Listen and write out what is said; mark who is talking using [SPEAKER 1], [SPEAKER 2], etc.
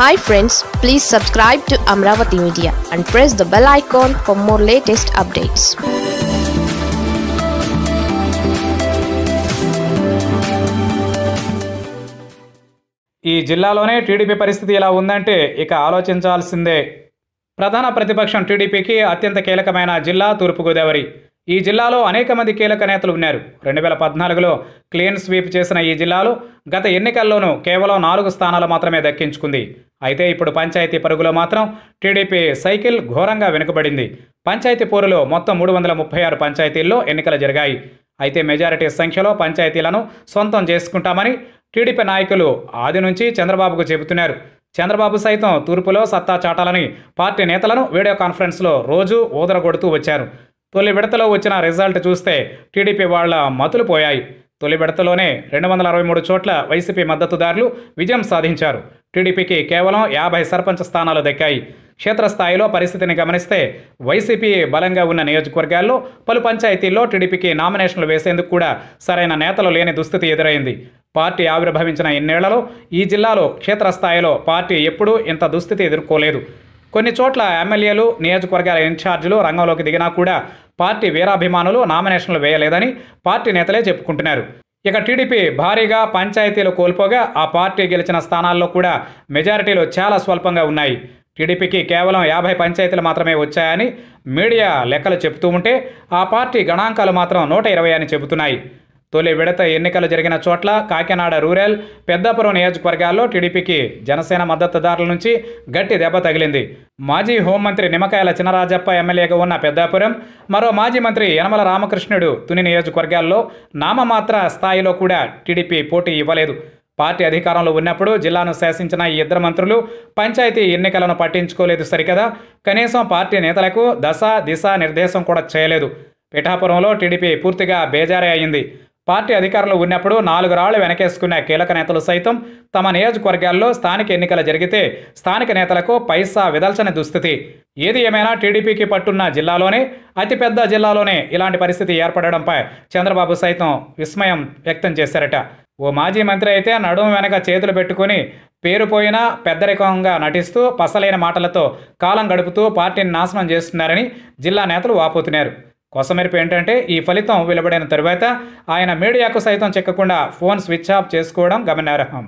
[SPEAKER 1] hi friends please subscribe to Amaravati media and press the bell icon for more latest updates ఈ జిల్లాలోనే TDP పరిస్థితి ఇలా ఉందంటే ఇక ఆలోచించాల్సిందే ప్రధాన ప్రతిపక్షం టీడీపీకి అత్యంత కీలకమైన జిల్లా తూర్పుగోదావరి ఈ జిల్లాలో అనేక మంది కీలక నేతలు ఉన్నారు రెండు వేల పద్నాలుగులో క్లీన్ స్వీప్ చేసిన ఈ జిల్లాలో గత ఎన్నికల్లోనూ కేవలం నాలుగు స్థానాలు మాత్రమే దక్కించుకుంది అయితే ఇప్పుడు పంచాయతీ పరుగులో మాత్రం టీడీపీ సైకిల్ ఘోరంగా వెనుకబడింది పంచాయతీ పోరులో మొత్తం మూడు వందల ముప్పై ఆరు పంచాయతీల్లో ఎన్నికలు జరిగాయి అయితే మెజారిటీ సంఖ్యలో పంచాయతీలను సొంతం చేసుకుంటామని టీడీపీ నాయకులు ఆది నుంచి చంద్రబాబుకు చెబుతున్నారు చంద్రబాబు సైతం తూర్పులో సత్తా చాటాలని పార్టీ నేతలను వీడియో కాన్ఫరెన్స్లో రోజూ ఊదరగొడుతూ వచ్చారు తొలి విడతలో వచ్చిన రిజల్ట్ చూస్తే టీడీపీ వాళ్ళ మతులు పోయాయి తొలి విడతలోనే రెండు వందల అరవై మూడు చోట్ల వైసీపీ మద్దతుదారులు విజయం సాధించారు టీడీపీకి కేవలం యాభై సర్పంచ్ స్థానాలు దక్కాయి క్షేత్రస్థాయిలో పరిస్థితిని గమనిస్తే వైసీపీ బలంగా ఉన్న నియోజకవర్గాల్లో పలు పంచాయతీల్లో టీడీపీకి నామినేషన్లు వేసేందుకు కూడా సరైన నేతలు లేని దుస్థితి ఎదురైంది పార్టీ ఆవిర్భవించిన ఎన్నేళ్లలో ఈ జిల్లాలో క్షేత్రస్థాయిలో పార్టీ ఎప్పుడూ ఇంత దుస్థితి ఎదుర్కోలేదు కొన్ని చోట్ల ఎమ్మెల్యేలు నియోజకవర్గాల ఇన్ఛార్జీలు రంగంలోకి దిగినా కూడా పార్టీ వీరాభిమానులు నామినేషన్లు వేయలేదని పార్టీ నేతలే చెప్పుకుంటున్నారు ఇక టీడీపీ భారీగా పంచాయతీలు కోల్పోగా ఆ పార్టీ గెలిచిన స్థానాల్లో కూడా మెజారిటీలు చాలా స్వల్పంగా ఉన్నాయి టీడీపీకి కేవలం యాభై పంచాయతీలు మాత్రమే వచ్చాయని మీడియా లెక్కలు చెబుతూ ఉంటే ఆ పార్టీ గణాంకాలు మాత్రం నూట ఇరవై అని చెబుతున్నాయి తొలి విడత ఎన్నికలు జరిగిన చోట్ల కాకినాడ రూరల్ పెద్దాపురం నియోజకవర్గాల్లో టీడీపీకి జనసేన మద్దతుదారుల నుంచి గట్టి దెబ్బ తగిలింది మాజీ హోంమంత్రి నిమ్మకాయల చినరాజప్ప ఎమ్మెల్యేగా ఉన్న పెద్దాపురం మరో మాజీ మంత్రి యనమల రామకృష్ణుడు తుని నియోజకవర్గాల్లో నామమాత్ర స్థాయిలో కూడా టీడీపీ పోటీ ఇవ్వలేదు పార్టీ అధికారంలో ఉన్నప్పుడు జిల్లాను శాసించిన ఈ ఇద్దరు మంత్రులు పంచాయతీ ఎన్నికలను పట్టించుకోలేదు సరికదా కనీసం పార్టీ నేతలకు దశ దిశ నిర్దేశం కూడా చేయలేదు పిఠాపురంలో టీడీపీ పూర్తిగా బేజారే అయింది పార్టీ అధికారంలో ఉన్నప్పుడు నాలుగు రాళ్లు వెనకేసుకున్న కీలక నేతలు సైతం తమ నియోజకవర్గాల్లో స్థానిక ఎన్నికలు జరిగితే స్థానిక నేతలకు పైసా విదల్చని దుస్థితి ఏది ఏమైనా టీడీపీకి పట్టున్న జిల్లాలోనే అతిపెద్ద జిల్లాలోనే ఇలాంటి పరిస్థితి ఏర్పడడంపై చంద్రబాబు సైతం విస్మయం వ్యక్తం చేశారట ఓ మాజీ మంత్రి అయితే నడుము వెనక చేతులు పెట్టుకుని పేరుపోయినా పెద్దరికంగా నటిస్తూ పసలైన మాటలతో కాలం గడుపుతూ పార్టీని నాశనం చేస్తున్నారని జిల్లా నేతలు వాపోతున్నారు కొసమెరుపు ఏంటంటే ఈ ఫలితం వెలువడిన తరువాత ఆయన మీడియాకు సైతం చెక్కకుండా ఫోన్ స్విచ్ ఆఫ్ చేసుకోవడం గమనార్హం